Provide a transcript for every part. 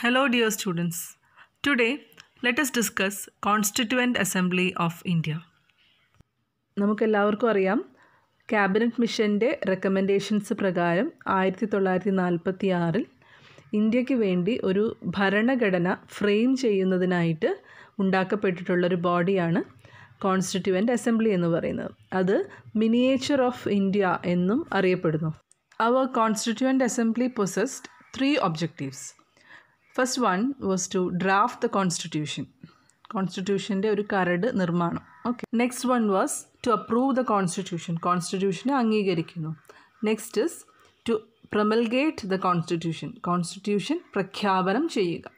Hello dear students. Today let us discuss Constituent Assembly of India. നമുക്കെല്ലാവർക്കും അറിയാം cabinet മിഷൻ്റെ recommendations പ്രകാരം ആയിരത്തി തൊള്ളായിരത്തി നാൽപ്പത്തി ആറിൽ ഇന്ത്യക്ക് വേണ്ടി ഒരു ഭരണഘടന ഫ്രെയിം ചെയ്യുന്നതിനായിട്ട് ഉണ്ടാക്കപ്പെട്ടിട്ടുള്ളൊരു ബോഡിയാണ് കോൺസ്റ്റിറ്റ്യുവൻ്റ് അസംബ്ലി എന്ന് പറയുന്നത് അത് മിനിയേച്ചർ ഓഫ് ഇന്ത്യ എന്നും അറിയപ്പെടുന്നു our constituent assembly possessed three objectives first one was to draft the constitution കോൺസ്റ്റിറ്റ്യൂഷൻ്റെ ഒരു കരട് നിർമ്മാണം okay next one was to approve the constitution കോൺസ്റ്റിറ്റ്യൂഷനെ അംഗീകരിക്കുന്നു next is to promulgate the constitution constitution പ്രഖ്യാപനം ചെയ്യുക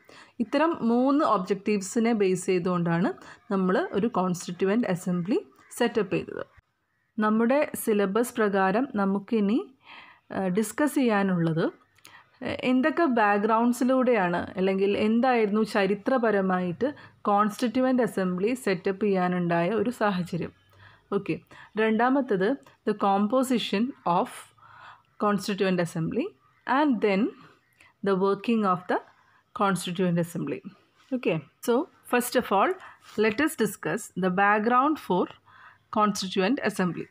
ഇത്തരം മൂന്ന് ഒബ്ജക്റ്റീവ്സിനെ ബേസ് ചെയ്തുകൊണ്ടാണ് നമ്മൾ ഒരു കോൺസ്റ്റിറ്റ്യുവൻ്റ് അസംബ്ലി സെറ്റപ്പ് ചെയ്തത് നമ്മുടെ സിലബസ് പ്രകാരം നമുക്കിനി ഡിസ്കസ് ചെയ്യാനുള്ളത് എന്തൊക്കെ ബാക്ക്ഗ്രൗണ്ട്സിലൂടെയാണ് അല്ലെങ്കിൽ എന്തായിരുന്നു ചരിത്രപരമായിട്ട് കോൺസ്റ്റിറ്റ്യുവൻ്റ് അസംബ്ലി സെറ്റപ്പ് ചെയ്യാനുണ്ടായ ഒരു സാഹചര്യം ഓക്കെ രണ്ടാമത്തത് the composition of constituent assembly and then the working of the constituent assembly okay so first of all let's discuss the background for constituent assembly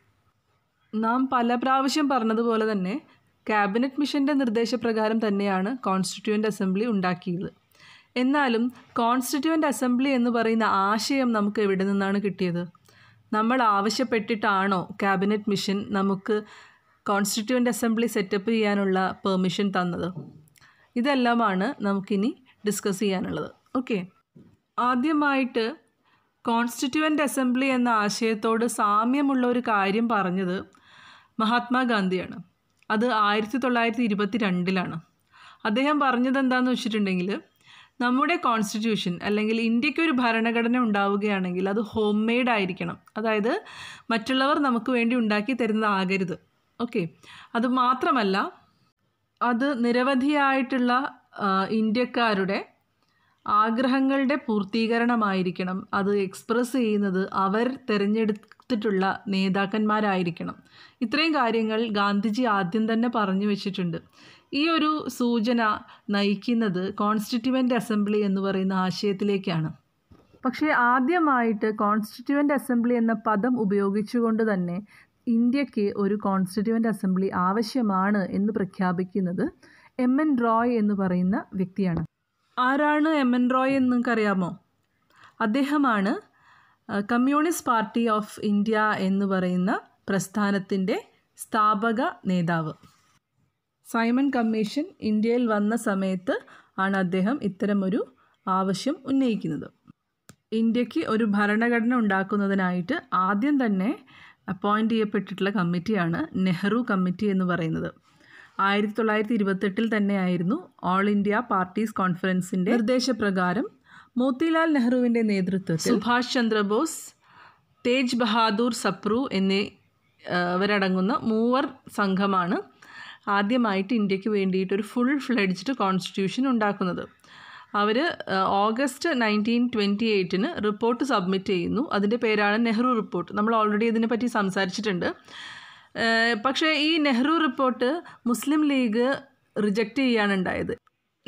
നാം പല പ്രാവശ്യം പറഞ്ഞതുപോലെ തന്നെ ക്യാബിനറ്റ് മിഷൻ്റെ നിർദ്ദേശപ്രകാരം തന്നെയാണ് കോൺസ്റ്റിറ്റ്യൂവൻ്റ് അസംബ്ലി ഉണ്ടാക്കിയത് എന്നാലും കോൺസ്റ്റിറ്റ്യൂവൻ്റ് അസംബ്ലി എന്ന് പറയുന്ന ആശയം നമുക്ക് എവിടെ നിന്നാണ് കിട്ടിയത് നമ്മൾ ആവശ്യപ്പെട്ടിട്ടാണോ ക്യാബിനറ്റ് മിഷൻ നമുക്ക് കോൺസ്റ്റിറ്റ്യൂവൻ്റ് അസംബ്ലി സെറ്റപ്പ് ചെയ്യാനുള്ള പെർമിഷൻ തന്നത് ഇതെല്ലാമാണ് നമുക്കിനി ഡിസ്കസ് ചെയ്യാനുള്ളത് ഓക്കെ ആദ്യമായിട്ട് കോൺസ്റ്റിറ്റ്യൂവൻ്റ് അസംബ്ലി എന്ന ആശയത്തോട് സാമ്യമുള്ള ഒരു കാര്യം പറഞ്ഞത് മഹാത്മാഗാന്ധിയാണ് അത് ആയിരത്തി തൊള്ളായിരത്തി ഇരുപത്തി രണ്ടിലാണ് അദ്ദേഹം പറഞ്ഞത് എന്താണെന്ന് വെച്ചിട്ടുണ്ടെങ്കിൽ നമ്മുടെ കോൺസ്റ്റിറ്റ്യൂഷൻ അല്ലെങ്കിൽ ഇന്ത്യക്ക് ഒരു ഭരണഘടന ഉണ്ടാവുകയാണെങ്കിൽ അത് ഹോം മെയ്ഡ് ആയിരിക്കണം അതായത് മറ്റുള്ളവർ നമുക്ക് വേണ്ടി ഉണ്ടാക്കി തരുന്നതാകരുത് ഓക്കെ അത് മാത്രമല്ല അത് നിരവധിയായിട്ടുള്ള ഇന്ത്യക്കാരുടെ ആഗ്രഹങ്ങളുടെ പൂർത്തീകരണമായിരിക്കണം അത് എക്സ്പ്രസ് ചെയ്യുന്നത് അവർ തിരഞ്ഞെടു ഒത്തിട്ടുള്ള നേതാക്കന്മാരായിരിക്കണം ഇത്രയും കാര്യങ്ങൾ ഗാന്ധിജി ആദ്യം തന്നെ പറഞ്ഞു വെച്ചിട്ടുണ്ട് ഈ ഒരു സൂചന നയിക്കുന്നത് കോൺസ്റ്റിറ്റ്യുവൻ്റ് അസംബ്ലി എന്ന് പറയുന്ന ആശയത്തിലേക്കാണ് പക്ഷേ ആദ്യമായിട്ട് കോൺസ്റ്റിറ്റ്യുവൻ്റ് അസംബ്ലി എന്ന പദം ഉപയോഗിച്ചുകൊണ്ട് തന്നെ ഇന്ത്യക്ക് ഒരു കോൺസ്റ്റിറ്റ്യുവൻ്റ് അസംബ്ലി ആവശ്യമാണ് എന്ന് പ്രഖ്യാപിക്കുന്നത് എം എൻ റോയ് എന്ന് പറയുന്ന വ്യക്തിയാണ് ആരാണ് എം എൻ റോയ് എന്നൊക്കെ അറിയാമോ അദ്ദേഹമാണ് കമ്മ്യൂണിസ്റ്റ് പാർട്ടി ഓഫ് ഇന്ത്യ എന്ന് പറയുന്ന പ്രസ്ഥാനത്തിൻ്റെ സ്ഥാപക നേതാവ് സൈമൺ കമ്മീഷൻ ഇന്ത്യയിൽ വന്ന സമയത്ത് ആണ് അദ്ദേഹം ഇത്തരമൊരു ആവശ്യം ഉന്നയിക്കുന്നത് ഇന്ത്യക്ക് ഒരു ഭരണഘടന ഉണ്ടാക്കുന്നതിനായിട്ട് ആദ്യം തന്നെ അപ്പോയിൻ്റ് ചെയ്യപ്പെട്ടിട്ടുള്ള കമ്മിറ്റിയാണ് നെഹ്റു കമ്മിറ്റി എന്ന് പറയുന്നത് ആയിരത്തി തൊള്ളായിരത്തി ഇരുപത്തെട്ടിൽ തന്നെയായിരുന്നു ഓൾ ഇന്ത്യ പാർട്ടീസ് കോൺഫറൻസിൻ്റെ നിർദ്ദേശപ്രകാരം മോത്തിലാൽ നെഹ്റുവിൻ്റെ നേതൃത്വത്തിൽ സുഭാഷ് ചന്ദ്രബോസ് തേജ് ബഹാദൂർ സപ്രു എന്നീ അവരടങ്ങുന്ന മൂവർ സംഘമാണ് ആദ്യമായിട്ട് ഇന്ത്യക്ക് വേണ്ടിയിട്ട് ഒരു ഫുൾ ഫ്ലെഡ്ജ്ഡ് കോൺസ്റ്റിറ്റ്യൂഷൻ ഉണ്ടാക്കുന്നത് അവർ ഓഗസ്റ്റ് നയൻറ്റീൻ ട്വൻറ്റി എയ്റ്റിന് റിപ്പോർട്ട് സബ്മിറ്റ് ചെയ്യുന്നു അതിൻ്റെ പേരാണ് നെഹ്റു റിപ്പോർട്ട് നമ്മൾ ഓൾറെഡി ഇതിനെപ്പറ്റി സംസാരിച്ചിട്ടുണ്ട് പക്ഷേ ഈ നെഹ്റു റിപ്പോർട്ട് മുസ്ലിം ലീഗ് റിജക്റ്റ് ചെയ്യാനുണ്ടായത്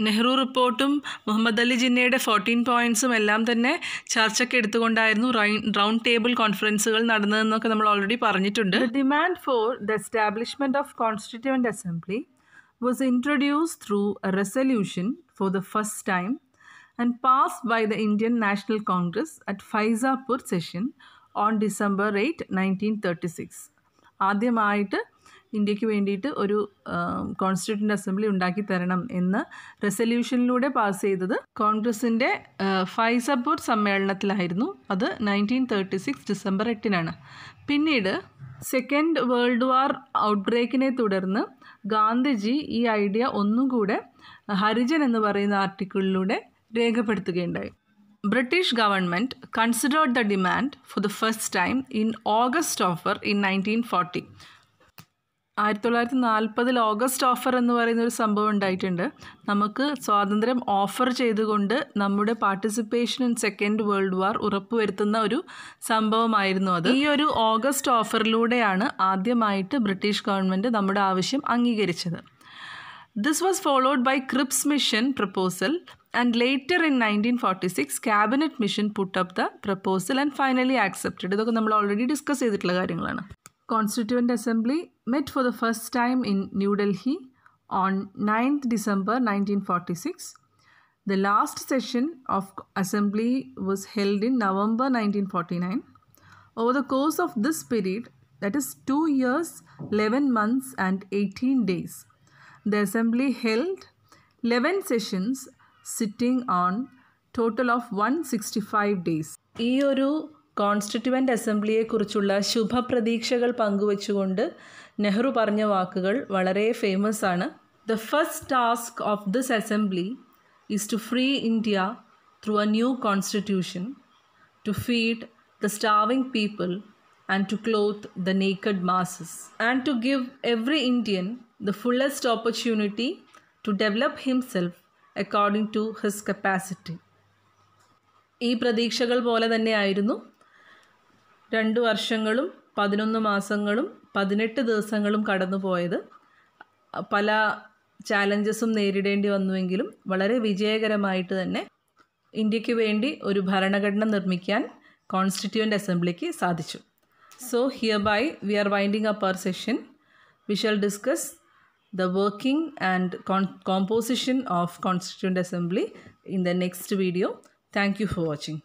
നെഹ്റു റിപ്പോർട്ടും മുഹമ്മദ് അലി ജിന്നയുടെ ഫോർട്ടീൻ പോയിൻസും എല്ലാം തന്നെ ചർച്ചയ്ക്ക് എടുത്തുകൊണ്ടായിരുന്നു റൗണ്ട് ടേബിൾ കോൺഫറൻസുകൾ നടന്നതെന്നൊക്കെ നമ്മൾ ഓൾറെഡി പറഞ്ഞിട്ടുണ്ട് demand for the establishment of constituent assembly was introduce through a resolution for the first time and pass by the Indian National Congress at Faizpur session on December eight nineteen thirty six ആദ്യമായിട്ട് ഇന്ത്യക്ക് വേണ്ടിയിട്ട് ഒരു കോൺസ്റ്റിറ്റ്യൂട്ടൻ്റ് assembly ഉണ്ടാക്കി തരണം എന്ന് റെസല്യൂഷനിലൂടെ pass ചെയ്തത് കോൺഗ്രസിൻ്റെ ഫൈസപ്പൂർ സമ്മേളനത്തിലായിരുന്നു അത് നയൻറ്റീൻ തേർട്ടി സിക്സ് ഡിസംബർ എട്ടിനാണ് പിന്നീട് സെക്കൻഡ് വേൾഡ് വാർ ഔട്ട്ബ്രേക്കിനെ തുടർന്ന് ഗാന്ധിജി ഈ ഐഡിയ ഒന്നും കൂടെ ഹരിജൻ എന്ന് പറയുന്ന ആർട്ടിക്കിളിലൂടെ രേഖപ്പെടുത്തുകയുണ്ടായി British government considered the demand for the first time in August offer in nineteen forty ആയിരത്തി തൊള്ളായിരത്തി നാൽപ്പതിൽ ഓഗസ്റ്റ് ഓഫർ എന്ന് പറയുന്ന ഒരു സംഭവം ഉണ്ടായിട്ടുണ്ട് നമുക്ക് സ്വാതന്ത്ര്യം ഓഫർ ചെയ്തുകൊണ്ട് നമ്മുടെ participation in second world war ഉറപ്പുവരുത്തുന്ന ഒരു സംഭവമായിരുന്നു അത് ഈ ഒരു ഓഗസ്റ്റ് ഓഫറിലൂടെയാണ് ആദ്യമായിട്ട് ബ്രിട്ടീഷ് ഗവൺമെൻറ് നമ്മുടെ ആവശ്യം അംഗീകരിച്ചത് this was followed by Cripps mission proposal and later in 1946 cabinet mission put up the proposal and finally accepted ഇതൊക്കെ നമ്മൾ ഓൾറെഡി ഡിസ്കസ് ചെയ്തിട്ടുള്ള കാര്യങ്ങളാണ് Constituent Assembly met for the first time in New Delhi on 9th December 1946. The last session of Assembly was held in November 1949. Over the course of this period, that is 2 years, 11 months and 18 days, the Assembly held 11 sessions sitting on total of 165 days. Constituent അസംബ്ലിയെക്കുറിച്ചുള്ള ശുഭപ്രതീക്ഷകൾ പങ്കുവച്ചുകൊണ്ട് നെഹ്റു പറഞ്ഞ വാക്കുകൾ വളരെ famous ആണ് the first task of this assembly is to free India through a new constitution to feed the starving people and to clothe the naked masses, and to give every Indian the fullest opportunity to develop himself according to his capacity. ഈ പ്രതീക്ഷകൾ പോലെ തന്നെയായിരുന്നു രണ്ട് വർഷങ്ങളും പതിനൊന്ന് മാസങ്ങളും പതിനെട്ട് ദിവസങ്ങളും കടന്നുപോയത് പല ചാലഞ്ചസും നേരിടേണ്ടി വന്നുവെങ്കിലും വളരെ വിജയകരമായിട്ട് തന്നെ ഇന്ത്യക്ക് വേണ്ടി ഒരു ഭരണഘടന നിർമ്മിക്കാൻ കോൺസ്റ്റിറ്റ്യൂൻ്റ് അസംബ്ലിക്ക് സാധിച്ചു so hereby we are winding up our session we shall discuss the working and composition of constituent assembly in the next video thank you for watching